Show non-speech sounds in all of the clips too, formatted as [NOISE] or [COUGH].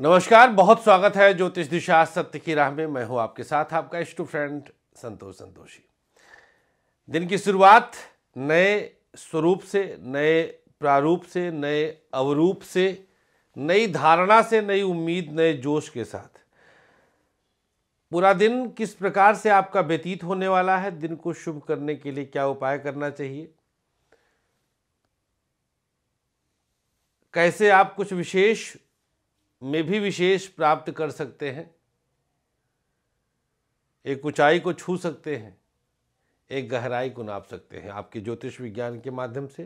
नमस्कार बहुत स्वागत है ज्योतिष दिशा सत्य की राह में मैं हूं आपके साथ आपका इष्ट फ्रेंड संतोष संतोषी दिन की शुरुआत नए स्वरूप से नए प्रारूप से नए अवरूप से नई धारणा से नई उम्मीद नए जोश के साथ पूरा दिन किस प्रकार से आपका व्यतीत होने वाला है दिन को शुभ करने के लिए क्या उपाय करना चाहिए कैसे आप कुछ विशेष में भी विशेष प्राप्त कर सकते हैं एक ऊंचाई को छू सकते हैं एक गहराई को नाप सकते हैं आपके ज्योतिष विज्ञान के माध्यम से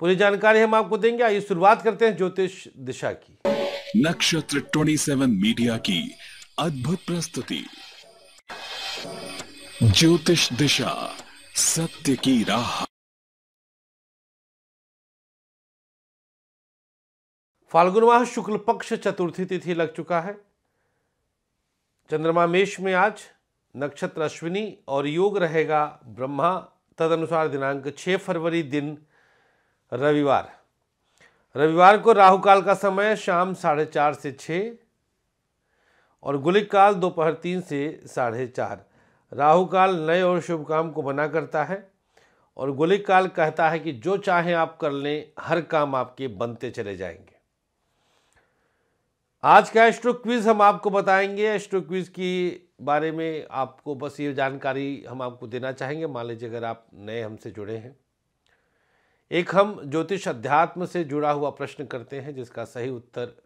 पूरी जानकारी हम आपको देंगे आइए शुरुआत करते हैं ज्योतिष दिशा की नक्षत्र 27 मीडिया की अद्भुत प्रस्तुति ज्योतिष दिशा सत्य की राह फाल्गुन माह शुक्ल पक्ष चतुर्थी तिथि लग चुका है चंद्रमा मेष में आज नक्षत्र अश्विनी और योग रहेगा ब्रह्मा तदनुसार दिनांक 6 फरवरी दिन रविवार रविवार को राहु काल का समय शाम साढ़े चार से छः और गुलिक काल दोपहर तीन से साढ़े चार राहु काल नए और शुभ काम को मना करता है और गुलिक काल कहता है कि जो चाहे आप कर लें हर काम आपके बनते चले जाएंगे आज का एस्ट्रो क्विज हम आपको बताएंगे एस्ट्रो क्विज की बारे में आपको बस ये जानकारी हम आपको देना चाहेंगे मान लीजिए अगर आप नए हमसे जुड़े हैं एक हम ज्योतिष अध्यात्म से जुड़ा हुआ प्रश्न करते हैं जिसका सही उत्तर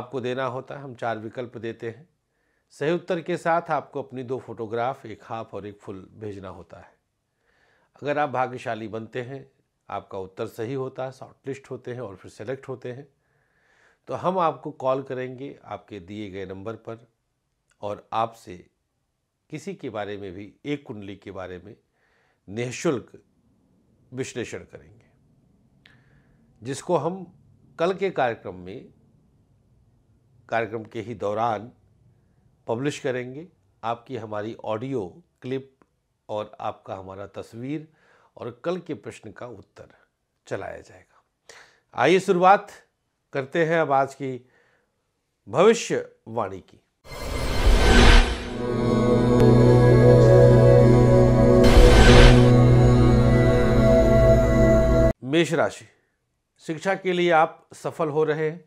आपको देना होता है हम चार विकल्प देते हैं सही उत्तर के साथ आपको अपनी दो फोटोग्राफ एक हाफ और एक फुल भेजना होता है अगर आप भाग्यशाली बनते हैं आपका उत्तर सही होता है शॉर्टलिस्ट होते हैं और फिर सेलेक्ट होते हैं तो हम आपको कॉल करेंगे आपके दिए गए नंबर पर और आपसे किसी के बारे में भी एक कुंडली के बारे में निःशुल्क विश्लेषण करेंगे जिसको हम कल के कार्यक्रम में कार्यक्रम के ही दौरान पब्लिश करेंगे आपकी हमारी ऑडियो क्लिप और आपका हमारा तस्वीर और कल के प्रश्न का उत्तर चलाया जाएगा आइए शुरुआत करते हैं अब आज की भविष्यवाणी की मेष राशि शिक्षा के लिए आप सफल हो रहे हैं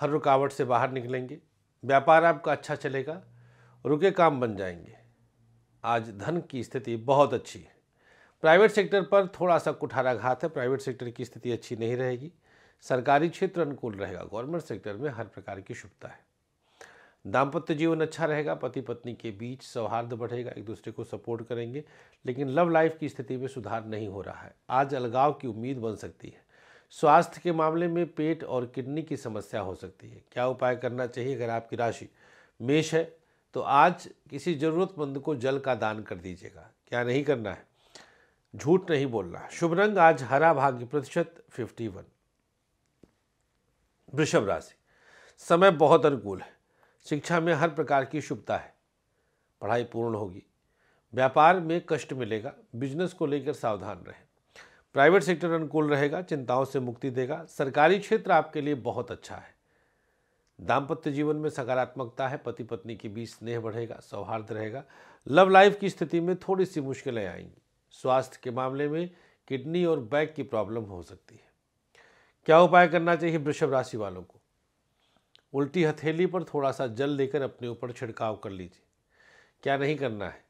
हर रुकावट से बाहर निकलेंगे व्यापार आपका अच्छा चलेगा रुके काम बन जाएंगे आज धन की स्थिति बहुत अच्छी है प्राइवेट सेक्टर पर थोड़ा सा कुठाराघात है प्राइवेट सेक्टर की स्थिति अच्छी नहीं रहेगी सरकारी क्षेत्र अनुकूल रहेगा गवर्नमेंट सेक्टर में हर प्रकार की शुभता है दाम्पत्य जीवन अच्छा रहेगा पति पत्नी के बीच सौहार्द बढ़ेगा एक दूसरे को सपोर्ट करेंगे लेकिन लव लाइफ की स्थिति में सुधार नहीं हो रहा है आज अलगाव की उम्मीद बन सकती है स्वास्थ्य के मामले में पेट और किडनी की समस्या हो सकती है क्या उपाय करना चाहिए अगर आपकी राशि मेष है तो आज किसी ज़रूरतमंद को जल का दान कर दीजिएगा क्या नहीं करना है झूठ नहीं बोलना शुभ रंग आज हरा भाग्य प्रतिशत फिफ्टी वन वृषभ राशि समय बहुत अनुकूल है शिक्षा में हर प्रकार की शुभता है पढ़ाई पूर्ण होगी व्यापार में कष्ट मिलेगा बिजनेस को लेकर सावधान रहें प्राइवेट सेक्टर अनुकूल रहेगा चिंताओं से मुक्ति देगा सरकारी क्षेत्र आपके लिए बहुत अच्छा है दाम्पत्य जीवन में सकारात्मकता है पति पत्नी के बीच स्नेह बढ़ेगा सौहार्द रहेगा लव लाइफ की स्थिति में थोड़ी सी मुश्किलें आएंगी स्वास्थ्य के मामले में किडनी और बैक की प्रॉब्लम हो सकती है क्या उपाय करना चाहिए वृषभ राशि वालों को उल्टी हथेली पर थोड़ा सा जल लेकर अपने ऊपर छिड़काव कर लीजिए क्या नहीं करना है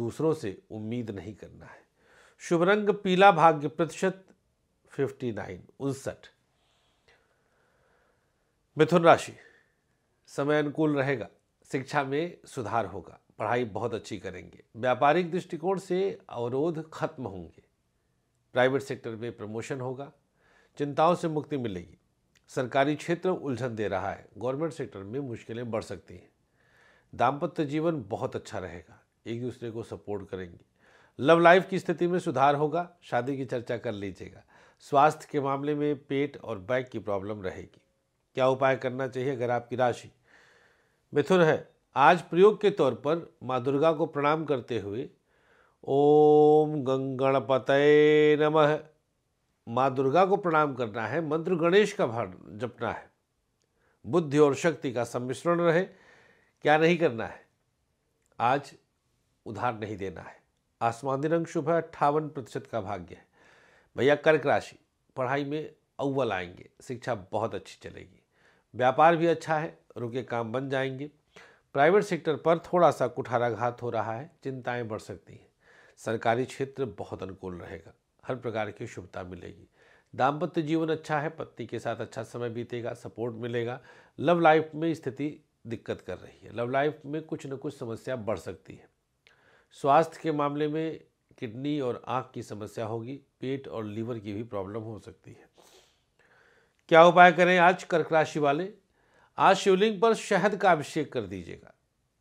दूसरों से उम्मीद नहीं करना है शुभ रंग पीला भाग्य प्रतिशत फिफ्टी नाइन उनसठ मिथुन राशि समय अनुकूल रहेगा शिक्षा में सुधार होगा पढ़ाई बहुत अच्छी करेंगे व्यापारिक दृष्टिकोण से अवरोध खत्म होंगे प्राइवेट सेक्टर में प्रमोशन होगा चिंताओं से मुक्ति मिलेगी सरकारी क्षेत्र उलझन दे रहा है गवर्नमेंट सेक्टर में मुश्किलें बढ़ सकती हैं दाम्पत्य जीवन बहुत अच्छा रहेगा एक दूसरे को सपोर्ट करेंगे लव लाइफ की स्थिति में सुधार होगा शादी की चर्चा कर लीजिएगा स्वास्थ्य के मामले में पेट और बैक की प्रॉब्लम रहेगी क्या उपाय करना चाहिए अगर आपकी राशि मिथुन है आज प्रयोग के तौर पर माँ दुर्गा को प्रणाम करते हुए ओम गंगणपतये नमः माँ दुर्गा को प्रणाम करना है मंत्र गणेश का भार जपना है बुद्धि और शक्ति का सम्मिश्रण रहे क्या नहीं करना है आज उधार नहीं देना है आसमानी रंग शुभ है अट्ठावन प्रतिशत का भाग्य है भैया कर्क राशि पढ़ाई में अव्वल आएंगे शिक्षा बहुत अच्छी चलेगी व्यापार भी अच्छा है रुके काम बन जाएंगे प्राइवेट सेक्टर पर थोड़ा सा कुठाराघात हो रहा है चिंताएं बढ़ सकती हैं सरकारी क्षेत्र बहुत अनुकूल रहेगा हर प्रकार की शुभता मिलेगी दाम्पत्य जीवन अच्छा है पत्नी के साथ अच्छा समय बीतेगा सपोर्ट मिलेगा लव लाइफ में स्थिति दिक्कत कर रही है लव लाइफ में कुछ न कुछ समस्या बढ़ सकती है स्वास्थ्य के मामले में किडनी और आँख की समस्या होगी पेट और लीवर की भी प्रॉब्लम हो सकती है क्या उपाय करें आज कर्क राशि वाले आज शिवलिंग पर शहद का अभिषेक कर दीजिएगा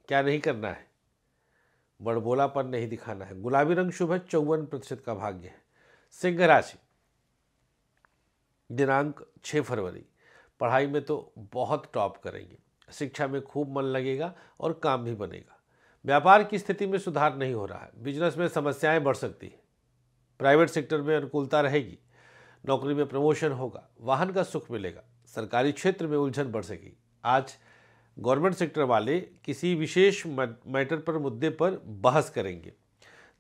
क्या नहीं करना है बड़बोलापन नहीं दिखाना है गुलाबी रंग शुभ है चौवन प्रतिशत का भाग्य है सिंह राशि दिनांक 6 फरवरी पढ़ाई में तो बहुत टॉप करेंगे शिक्षा में खूब मन लगेगा और काम भी बनेगा व्यापार की स्थिति में सुधार नहीं हो रहा है बिजनेस में समस्याएं बढ़ सकती हैं प्राइवेट सेक्टर में अनुकूलता रहेगी नौकरी में प्रमोशन होगा वाहन का सुख मिलेगा सरकारी क्षेत्र में उलझन बढ़ सकेगी आज गवर्नमेंट सेक्टर वाले किसी विशेष मैटर पर मुद्दे पर बहस करेंगे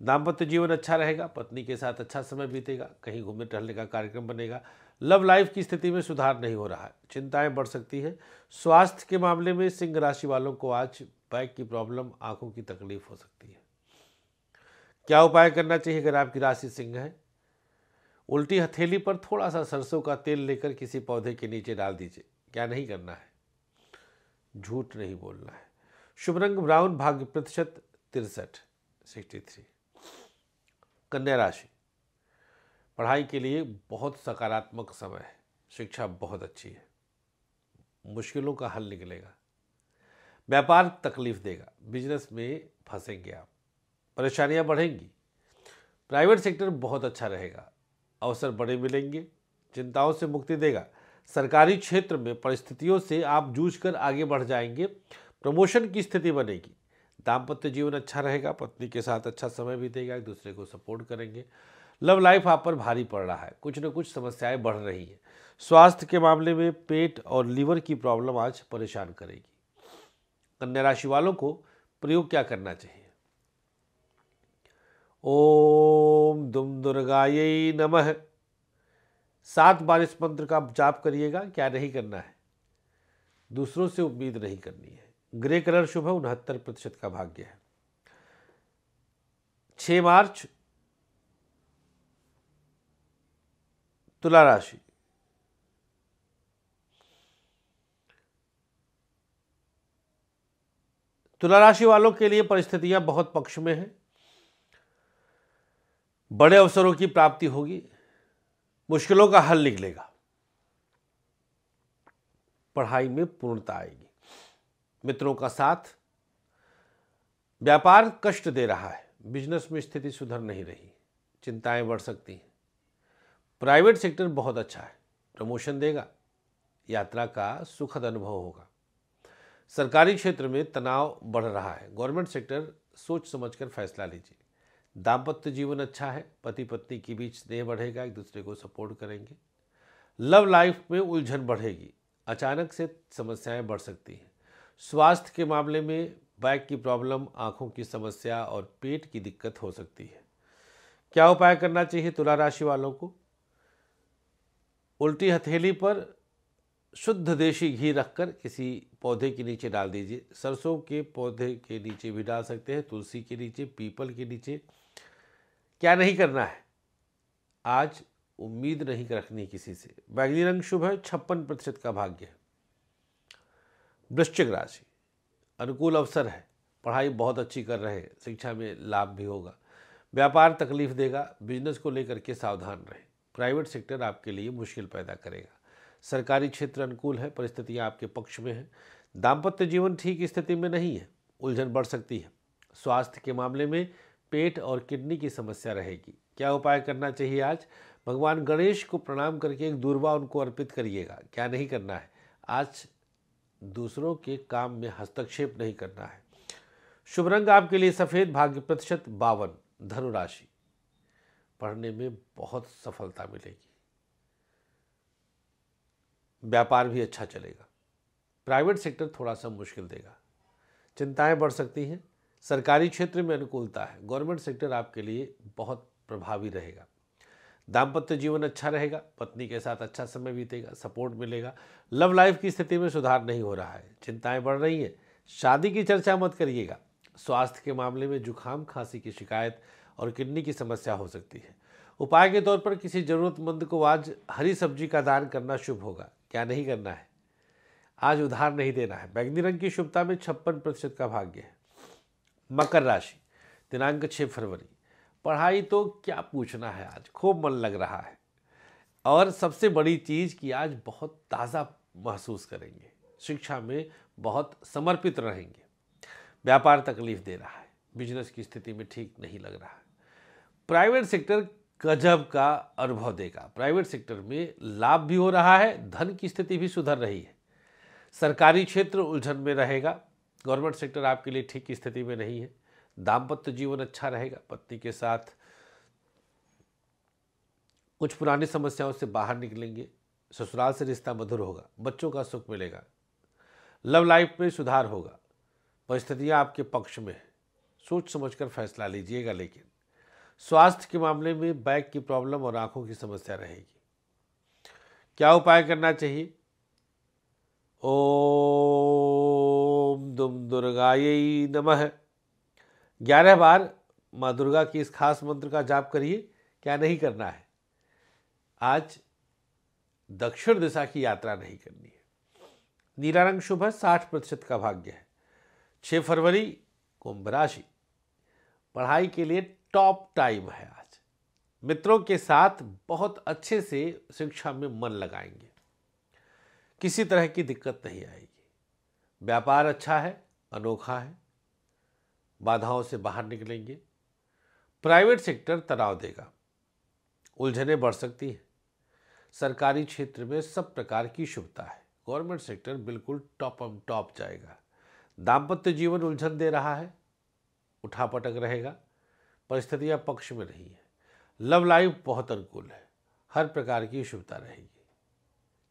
दाम्पत्य जीवन अच्छा रहेगा पत्नी के साथ अच्छा समय बीतेगा कहीं घूमने टहलने का कार्यक्रम बनेगा लव लाइफ की स्थिति में सुधार नहीं हो रहा है चिंताएं बढ़ सकती हैं स्वास्थ्य के मामले में सिंह राशि वालों को आज बैक की प्रॉब्लम आंखों की तकलीफ हो सकती है क्या उपाय करना चाहिए अगर आपकी राशि सिंह है उल्टी हथेली पर थोड़ा सा सरसों का तेल लेकर किसी पौधे के नीचे डाल दीजिए क्या नहीं करना है झूठ नहीं बोलना है शुभ रंग ब्राउन भाग्य प्रतिशत तिरसठ सिक्सटी थ्री कन्या राशि पढ़ाई के लिए बहुत सकारात्मक समय है शिक्षा बहुत अच्छी है मुश्किलों का हल निकलेगा व्यापार तकलीफ देगा बिजनेस में फंसेंगे आप परेशानियां बढ़ेंगी प्राइवेट सेक्टर बहुत अच्छा रहेगा अवसर बड़े मिलेंगे चिंताओं से मुक्ति देगा सरकारी क्षेत्र में परिस्थितियों से आप जूझ कर आगे बढ़ जाएंगे प्रमोशन की स्थिति बनेगी दाम्पत्य जीवन अच्छा रहेगा पत्नी के साथ अच्छा समय बीतेगा एक दूसरे को सपोर्ट करेंगे लव लाइफ आप पर भारी पड़ रहा है कुछ न कुछ समस्याएं बढ़ रही हैं स्वास्थ्य के मामले में पेट और लीवर की प्रॉब्लम आज परेशान करेगी कन्या राशि वालों को प्रयोग क्या करना चाहिए ओम दुम दुर्गाय नमः सात बार इस मंत्र का जाप करिएगा क्या नहीं करना है दूसरों से उम्मीद नहीं करनी है ग्रे कलर शुभ है उनहत्तर प्रतिशत का भाग्य है छ मार्च तुला राशि तुला राशि वालों के लिए परिस्थितियां बहुत पक्ष में हैं बड़े अवसरों की प्राप्ति होगी मुश्किलों का हल निकलेगा पढ़ाई में पूर्णता आएगी मित्रों का साथ व्यापार कष्ट दे रहा है बिजनेस में स्थिति सुधर नहीं रही चिंताएं बढ़ सकती हैं प्राइवेट सेक्टर बहुत अच्छा है प्रमोशन देगा यात्रा का सुखद अनुभव होगा सरकारी क्षेत्र में तनाव बढ़ रहा है गवर्नमेंट सेक्टर सोच समझकर फैसला लीजिए दाम्पत्य जीवन अच्छा है पति पत्नी के बीच स्नेह बढ़ेगा एक दूसरे को सपोर्ट करेंगे लव लाइफ में उलझन बढ़ेगी अचानक से समस्याएं बढ़ सकती हैं स्वास्थ्य के मामले में बैक की प्रॉब्लम आंखों की समस्या और पेट की दिक्कत हो सकती है क्या उपाय करना चाहिए तुला राशि वालों को उल्टी हथेली पर शुद्ध देशी घी रखकर किसी पौधे के नीचे डाल दीजिए सरसों के पौधे के नीचे भी डाल सकते हैं तुलसी के नीचे पीपल के नीचे क्या नहीं करना है आज उम्मीद नहीं रखनी किसी से बैगनी रंग शुभ है छप्पन प्रतिशत का भाग्य है वृश्चिक राशि अनुकूल अवसर है पढ़ाई बहुत अच्छी कर रहे हैं शिक्षा में लाभ भी होगा व्यापार तकलीफ देगा बिजनेस को लेकर के सावधान रहें प्राइवेट सेक्टर आपके लिए मुश्किल पैदा करेगा सरकारी क्षेत्र अनुकूल है परिस्थितियाँ आपके पक्ष में हैं दाम्पत्य जीवन ठीक स्थिति में नहीं है उलझन बढ़ सकती है स्वास्थ्य के मामले में पेट और किडनी की समस्या रहेगी क्या उपाय करना चाहिए आज भगवान गणेश को प्रणाम करके एक दूरबा उनको अर्पित करिएगा क्या नहीं करना है आज दूसरों के काम में हस्तक्षेप नहीं करना है शुभ रंग आपके लिए सफ़ेद भाग्य प्रतिशत बावन धनुराशि पढ़ने में बहुत सफलता मिलेगी व्यापार भी अच्छा चलेगा प्राइवेट सेक्टर थोड़ा सा मुश्किल देगा चिंताएं बढ़ सकती हैं सरकारी क्षेत्र में अनुकूलता है गवर्नमेंट सेक्टर आपके लिए बहुत प्रभावी रहेगा दाम्पत्य जीवन अच्छा रहेगा पत्नी के साथ अच्छा समय बीतेगा सपोर्ट मिलेगा लव लाइफ की स्थिति में सुधार नहीं हो रहा है चिंताएं बढ़ रही हैं शादी की चर्चा मत करिएगा स्वास्थ्य के मामले में जुखाम खांसी की शिकायत और किडनी की समस्या हो सकती है उपाय के तौर पर किसी ज़रूरतमंद को आज हरी सब्जी का दान करना शुभ होगा क्या नहीं करना है आज उधार नहीं देना है बैगनी रंग की शुभता में छप्पन प्रतिशत का भाग्य है मकर राशि दिनांक छः फरवरी पढ़ाई तो क्या पूछना है आज खूब मन लग रहा है और सबसे बड़ी चीज़ कि आज बहुत ताज़ा महसूस करेंगे शिक्षा में बहुत समर्पित रहेंगे व्यापार तकलीफ दे रहा है बिजनेस की स्थिति में ठीक नहीं लग रहा है प्राइवेट सेक्टर गजब का अनुभव देगा प्राइवेट सेक्टर में लाभ भी हो रहा है धन की स्थिति भी सुधर रही है सरकारी क्षेत्र उलझन में रहेगा गवर्नमेंट सेक्टर आपके लिए ठीक स्थिति में नहीं है दाम्पत्य जीवन अच्छा रहेगा पत्नी के साथ कुछ पुरानी समस्याओं से बाहर निकलेंगे ससुराल से रिश्ता मधुर होगा बच्चों का सुख मिलेगा लव लाइफ में सुधार होगा परिस्थितियाँ आपके पक्ष में है सोच समझकर फैसला लीजिएगा लेकिन स्वास्थ्य के मामले में बैक की प्रॉब्लम और आंखों की समस्या रहेगी क्या उपाय करना चाहिए ओम दुम दुर्गा नमः ग्यारह बार माँ दुर्गा की इस खास मंत्र का जाप करिए क्या नहीं करना है आज दक्षिण दिशा की यात्रा नहीं करनी है नीला रंग शुभ है साठ प्रतिशत का भाग्य है छः फरवरी कुंभ राशि पढ़ाई के लिए टॉप टाइम है आज मित्रों के साथ बहुत अच्छे से शिक्षा में मन लगाएंगे किसी तरह की दिक्कत नहीं आएगी व्यापार अच्छा है अनोखा है बाधाओं से बाहर निकलेंगे प्राइवेट सेक्टर तनाव देगा उलझने बढ़ सकती है सरकारी क्षेत्र में सब प्रकार की शुभता है गवर्नमेंट सेक्टर बिल्कुल टॉप ऑन टॉप जाएगा दाम्पत्य जीवन उलझन दे रहा है उठापटक रहेगा परिस्थितियां पक्ष में नहीं है लव लाइफ बहुत अनुकूल है हर प्रकार की शुभता रहेगी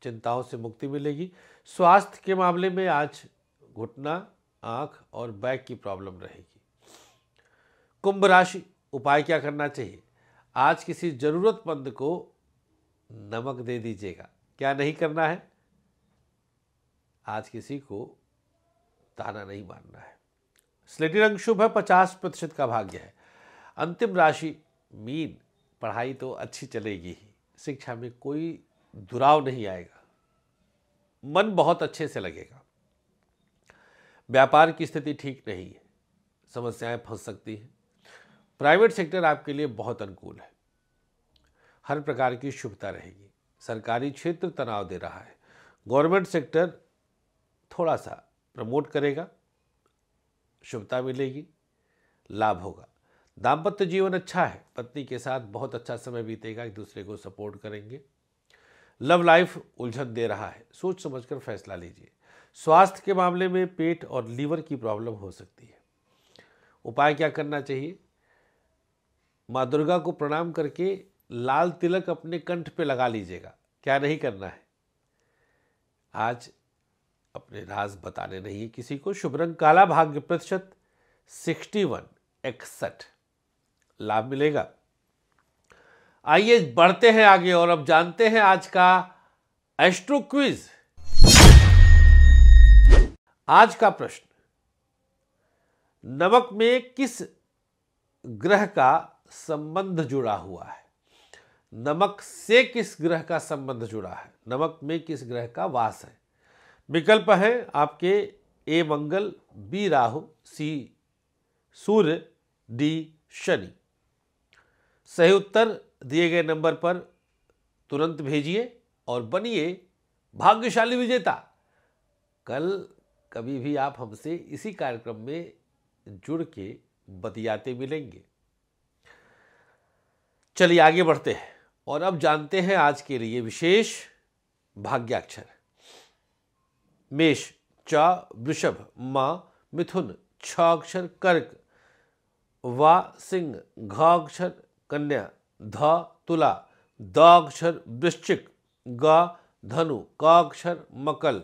चिंताओं से मुक्ति मिलेगी स्वास्थ्य के मामले में आज घुटना आँख और बैक की प्रॉब्लम रहेगी कुंभ राशि उपाय क्या करना चाहिए आज किसी ज़रूरतमंद को नमक दे दीजिएगा क्या नहीं करना है आज किसी को ताना नहीं मानना है स्लेटी रंग शुभ है पचास प्रतिशत का भाग्य है अंतिम राशि मीन पढ़ाई तो अच्छी चलेगी ही शिक्षा में कोई दुराव नहीं आएगा मन बहुत अच्छे से लगेगा व्यापार की स्थिति ठीक नहीं है समस्याएं फंस सकती हैं प्राइवेट सेक्टर आपके लिए बहुत अनुकूल है हर प्रकार की शुभता रहेगी सरकारी क्षेत्र तनाव दे रहा है गवर्नमेंट सेक्टर थोड़ा सा प्रमोट करेगा शुभता मिलेगी लाभ होगा दाम्पत्य जीवन अच्छा है पत्नी के साथ बहुत अच्छा समय बीतेगा एक दूसरे को सपोर्ट करेंगे लव लाइफ उलझन दे रहा है सोच समझकर फैसला लीजिए स्वास्थ्य के मामले में पेट और लीवर की प्रॉब्लम हो सकती है उपाय क्या करना चाहिए माँ दुर्गा को प्रणाम करके लाल तिलक अपने कंठ पे लगा लीजिएगा क्या नहीं करना है आज अपने राज बताने नहीं किसी को शुभ रंग काला भाग्य प्रतिशत सिक्सटी वन इकसठ लाभ मिलेगा आइए बढ़ते हैं आगे और अब जानते हैं आज का एस्ट्रो क्विज आज का प्रश्न नमक में किस ग्रह का संबंध जुड़ा हुआ है नमक से किस ग्रह का संबंध जुड़ा है नमक में किस ग्रह का वास है विकल्प है आपके A Mangal B Rahu C Surya D Shani सही उत्तर दिए गए नंबर पर तुरंत भेजिए और बनिए भाग्यशाली विजेता कल कभी भी आप हमसे इसी कार्यक्रम में जुड़ के बतियाते मिलेंगे चलिए आगे बढ़ते हैं और अब जानते हैं आज के लिए विशेष भाग्याक्षर मेष च वृषभ मा मिथुन छ अक्षर कर्क वा सिंह घ अक्षर कन्या ध तुला द अक्षर वृश्चिक ग धनु क अक्षर मकल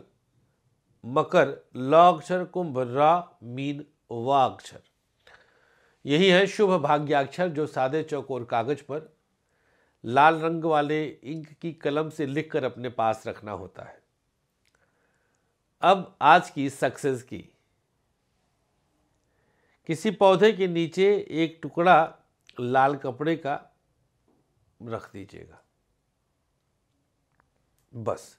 मकर ल अक्षर कुंभ रा मीन व अक्षर यही है शुभ भाग्याक्षर जो सादे चौकोर कागज पर लाल रंग वाले इंक की कलम से लिखकर अपने पास रखना होता है अब आज की सक्सेस की किसी पौधे के नीचे एक टुकड़ा लाल कपड़े का रख दीजिएगा बस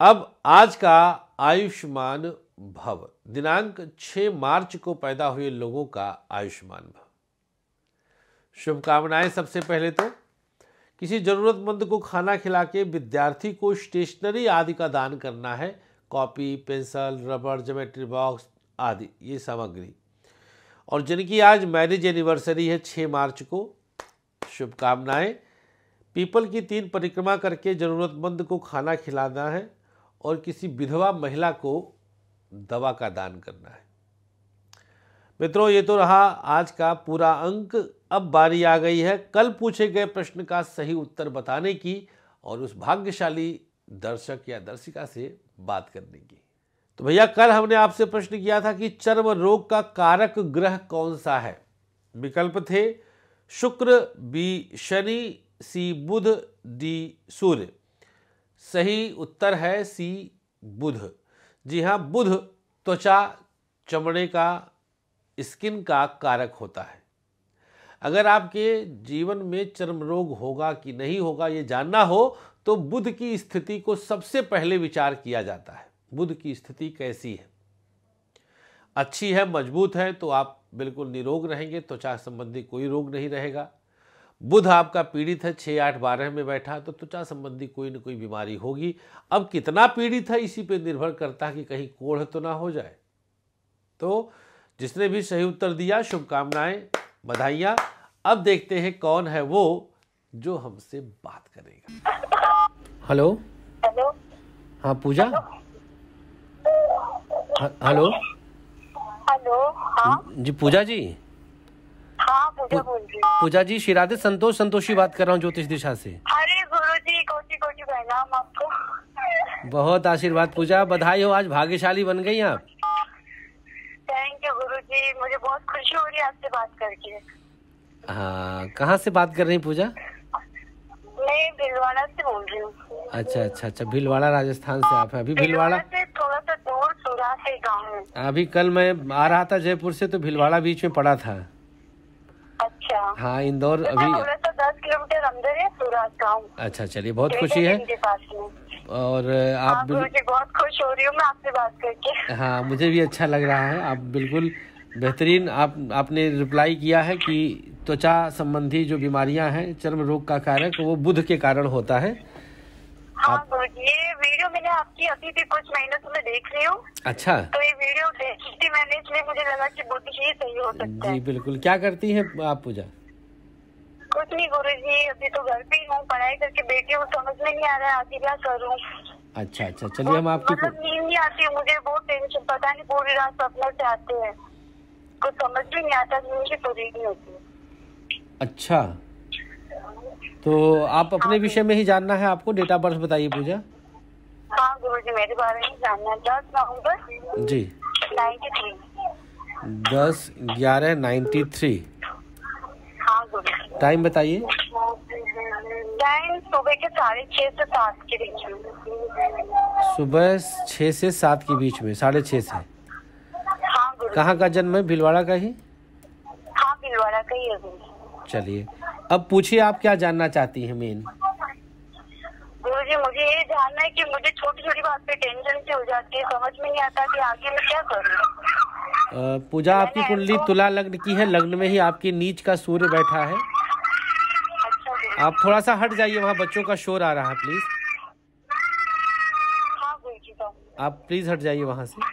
अब आज का आयुष्मान भव दिनांक 6 मार्च को पैदा हुए लोगों का आयुष्मान भव शुभकामनाएं सबसे पहले तो किसी ज़रूरतमंद को खाना खिला के विद्यार्थी को स्टेशनरी आदि का दान करना है copy pencil rubber geometry box आदि ये सामग्री और जिनकी आज मैरिज एनिवर्सरी है 6 मार्च को शुभकामनाएं पीपल की तीन परिक्रमा करके ज़रूरतमंद को खाना खिलाना है और किसी विधवा महिला को दवा का दान करना है मित्रों ये तो रहा आज का पूरा अंक अब बारी आ गई है कल पूछे गए प्रश्न का सही उत्तर बताने की और उस भाग्यशाली दर्शक या दर्शिका से बात करने की तो भैया कल हमने आपसे प्रश्न किया था कि चर्म रोग का कारक ग्रह कौन सा है विकल्प थे Shukra B Shani C Budh D Surya सही उत्तर है सी बुध जी हाँ बुध त्वचा चमड़े का स्किन का कारक होता है अगर आपके जीवन में चर्म रोग होगा कि नहीं होगा ये जानना हो तो बुध की स्थिति को सबसे पहले विचार किया जाता है बुध की स्थिति कैसी है अच्छी है मजबूत है तो आप बिल्कुल निरोग रहेंगे त्वचा संबंधी कोई रोग नहीं रहेगा बुध आपका पीड़ित है छः आठ बारह में बैठा तो त्वचा संबंधी कोई ना कोई बीमारी होगी अब कितना पीड़ित है इसी पे निर्भर करता है कि कहीं कोढ़ तो ना हो जाए तो जिसने भी सही उत्तर दिया शुभकामनाएं बधाइयाँ अब देखते हैं कौन है वो जो हमसे बात करेगा हेलो हेलो हाँ पूजा हेलो हेलो हाँ? जी पूजा जी हाँ पूजा जी शिराधे संतोष संतोषी बात कर रहा हूँ ज्योतिष दिशा से अरे गुरु जी कोटी कोटी प्रणाम आपको बहुत आशीर्वाद पूजा बधाई हो आज भाग्यशाली बन गई आप थैंक यू गुरु जी मुझे बहुत खुशी हो रही है आपसे बात करके हाँ कहाँ से बात कर रही पूजा मैं भिलवाड़ा से बोल रही हूँ अच्छा अच्छा अच्छा भिलवाड़ा राजस्थान से आप अभी भिलवाड़ा थोड़ा सा दूर सुरा से गाँव अभी कल मैं आ रहा था जयपुर से तो भिलवाड़ा बीच में पड़ा था अच्छा हाँ इंदौर तो अभी सोलह तो दस किलोमीटर अंदर है सूरज गाँव अच्छा चलिए बहुत खुशी है और आप मुझे बहुत खुश हो रही हूँ मैं आपसे बात करके हाँ मुझे भी अच्छा लग रहा है आप बिल्कुल बेहतरीन आप आपने रिप्लाई किया है कि त्वचा संबंधी जो बीमारियां हैं चर्म रोग का कारक वो बुध के कारण होता है हाँ आप... तो ये वीडियो मैंने आपकी अभी भी कुछ महीनों से मैं देख रही हूँ अच्छा तो ये वीडियो देखी थी मैंने इसलिए मुझे लगा कि बहुत ही सही हो सकता है जी बिल्कुल क्या करती है आप पूजा कुछ नहीं गुरु जी अभी तो घर पे ही हूँ पढ़ाई करके बैठी हूँ समझ में नहीं आ रहा है आगे क्या करूँ अच्छा अच्छा चलिए हम आपकी मतलब नींद नहीं आती मुझे बहुत टेंशन पता नहीं पूरी रात सपना से आते हैं कुछ समझ भी नहीं आता नींद पूरी नहीं होती अच्छा तो आप अपने विषय में ही जानना है आपको डेट ऑफ बर्थ बताइए पूजा हाँ जी दस नाइन्टी थ्री दस ग्यारह नाइन्टी थ्री टाइम बताइए सुबह के साढ़े छह से सात के बीच में सुबह छह से सात के बीच में साढ़े छह से हाँ कहाँ का जन्म है भिलवाड़ा का ही हाँ भिलवाड़ा का ही है चलिए अब पूछिए आप क्या जानना चाहती हैं मेन मुझे मुझे ये जानना है कि मुझे छोटी छोटी बात पे टेंशन से हो जाती है समझ में नहीं आता कि आगे मैं क्या करूँ पूजा आपकी कुंडली तुला लग्न की है लग्न में ही आपकी नीच का सूर्य बैठा है अच्छा आप थोड़ा सा हट जाइए वहाँ बच्चों का शोर आ रहा है प्लीज हाँ आप प्लीज हट जाइए वहाँ से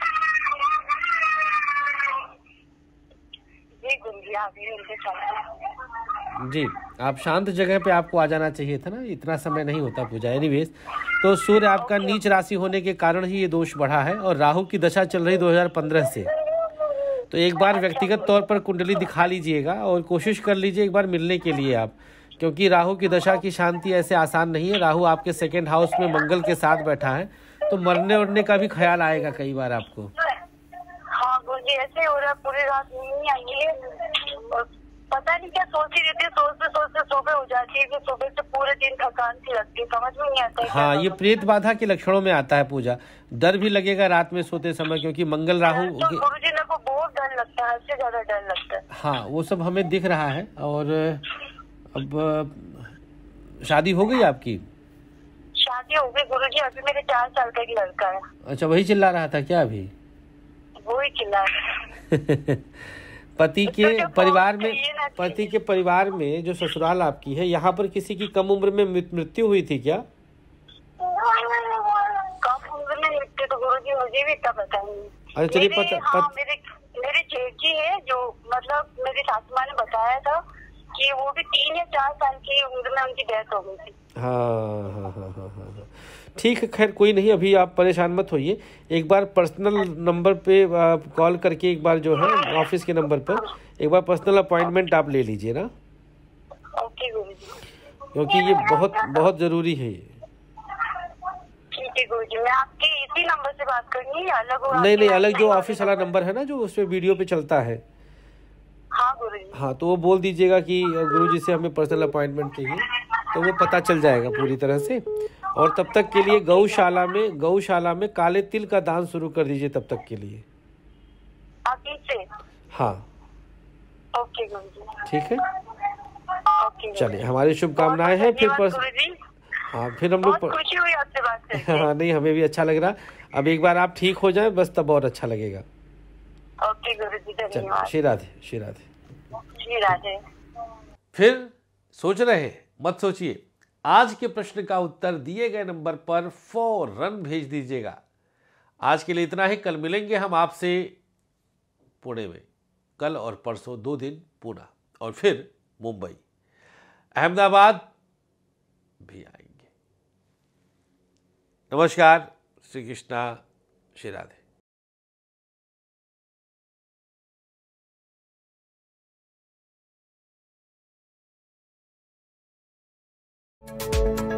जी जी आप शांत जगह पे आपको आ जाना चाहिए था ना इतना समय नहीं होता पूजा एनी तो सूर्य आपका नीच राशि होने के कारण ही ये दोष बढ़ा है और राहु की दशा चल रही 2015 से तो एक बार व्यक्तिगत तौर पर कुंडली दिखा लीजिएगा और कोशिश कर लीजिए एक बार मिलने के लिए आप क्योंकि राहु की दशा की शांति ऐसे आसान नहीं है राहु आपके सेकेंड हाउस में मंगल के साथ बैठा है तो मरने उड़ने का भी ख्याल आएगा कई बार आपको हाँ, पता नहीं क्या सोच ही रहती है सोचते सोचते सुबह हो जाती है सुबह से पूरे दिन थकान सी लगती है समझ में नहीं आता हाँ ये प्रेत बाधा के लक्षणों में आता है पूजा डर भी लगेगा रात में सोते समय क्योंकि मंगल तो राहु तो गुरु जी ने को बहुत डर लगता है सबसे ज्यादा डर लगता है हाँ वो सब हमें दिख रहा है और अब शादी हो गई आपकी शादी हो गई गुरु जी अभी मेरे चार साल का एक लड़का है अच्छा वही चिल्ला रहा था क्या अभी वही चिल्ला रहा [LAUGHS] पति के तो परिवार में पति के परिवार में जो ससुराल आपकी है यहाँ पर किसी की कम उम्र में मृत्यु हुई थी क्या कम उम्र में मृत्यु तो गुरु जी मुझे भी इतना पता नहीं अच्छा चलिए हाँ, मेरे मेरे जी है जो मतलब मेरी सासू माँ ने बताया था कि वो भी तीन या चार साल की उम्र में उनकी डेथ हो गई थी हाँ हाँ हाँ हाँ, हाँ। ठीक है खैर कोई नहीं अभी आप परेशान मत होइए एक बार पर्सनल नंबर पे कॉल करके एक बार जो है ऑफिस के नंबर पर एक बार पर्सनल अपॉइंटमेंट आप ले लीजिए ना क्योंकि ये बहुत बहुत ज़रूरी है ये नहीं नहीं अलग जो ऑफिस वाला नंबर है ना जो उसमें वीडियो पे चलता है हाँ हाँ तो वो बोल दीजिएगा कि गुरु जी से हमें पर्सनल अपॉइंटमेंट चाहिए तो वो पता चल जाएगा पूरी तरह से और तब तक के लिए गौशाला में गौशाला में काले तिल का दान शुरू कर दीजिए तब तक के लिए हाँ ठीक है चलिए हमारी शुभकामनाएं हैं फिर पर... हाँ फिर हम लोग पर... [LAUGHS] हाँ नहीं हमें भी अच्छा लग रहा अब एक बार आप ठीक हो जाए बस तब और अच्छा लगेगा चलिए श्री राधे श्री राधे फिर सोच रहे हैं मत सोचिए आज के प्रश्न का उत्तर दिए गए नंबर पर फौरन भेज दीजिएगा आज के लिए इतना ही कल मिलेंगे हम आपसे पुणे में कल और परसों दो दिन पूना और फिर मुंबई अहमदाबाद भी आएंगे नमस्कार श्री कृष्णा श्री राधे Thank you